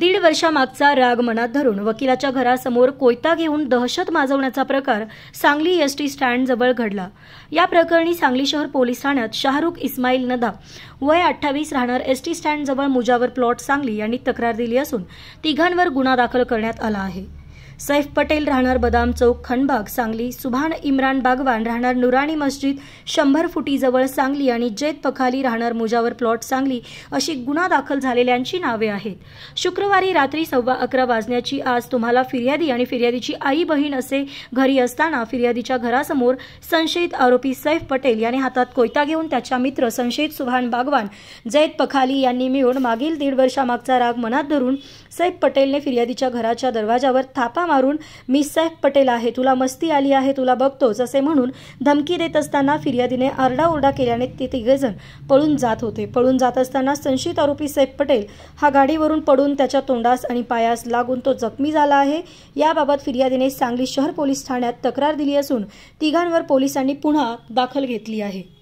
दीड वर्षामागचा राग मनात धरून वकिलाच्या घरासमोर कोयता घेऊन दहशत माजवण्याचा प्रकार सांगली एस टी स्टँडजवळ घडला या प्रकरणी सांगली शहर पोलीस ठाण्यात शाहरुख इस्माईल नदा वय अठ्ठावीस राहणार एस टी स्टँडजवळ मुजावर प्लॉट सांगली यांनी तक्रार दिली असून तिघांवर गुन्हा दाखल करण्यात आला आहे सैफ पटेल राहणार बदाम चौक खनबाग सांगली सुभान इम्रान बागवान राहणार नुराणी मस्जिद शंभर फुटीजवळ सांगली आणि जैत पखाली राहणार मुजावर प्लॉट सांगली अशी गुन्हा दाखल झालेल्यांची नावे आहेत शुक्रवारी रात्री सव्वा अकरा वाजण्याची आज तुम्हाला फिर्यादी आणि फिर्यादीची आई बहीण असे घरी असताना फिर्यादीच्या घरासमोर संशयित आरोपी सैफ पटेल याने हातात कोयता घेऊन त्याच्या मित्र संशयित सुभान बागवान जैत पखाली यांनी मिळून मागील दीड वर्षामागचा राग मनात धरून सैफ पटेलने फिर्यादीच्या घराच्या दरवाजावर थापा मारून मी सैफ पटेल आहे तुला मस्ती आली आहे तुला बघतोच असे म्हणून धमकी देत असताना फिर्यादीने आरडाओरडा केल्याने ते तिघेजण पळून जात होते पळून जात असताना संशयित आरोपी सैफ पटेल हा गाडीवरून पडून त्याच्या तोंडास आणि पायास लागून तो जखमी झाला आहे याबाबत फिर्यादीने सांगली शहर पोलीस ठाण्यात तक्रार दिली असून तिघांवर पोलिसांनी पुन्हा दाखल घेतली आहे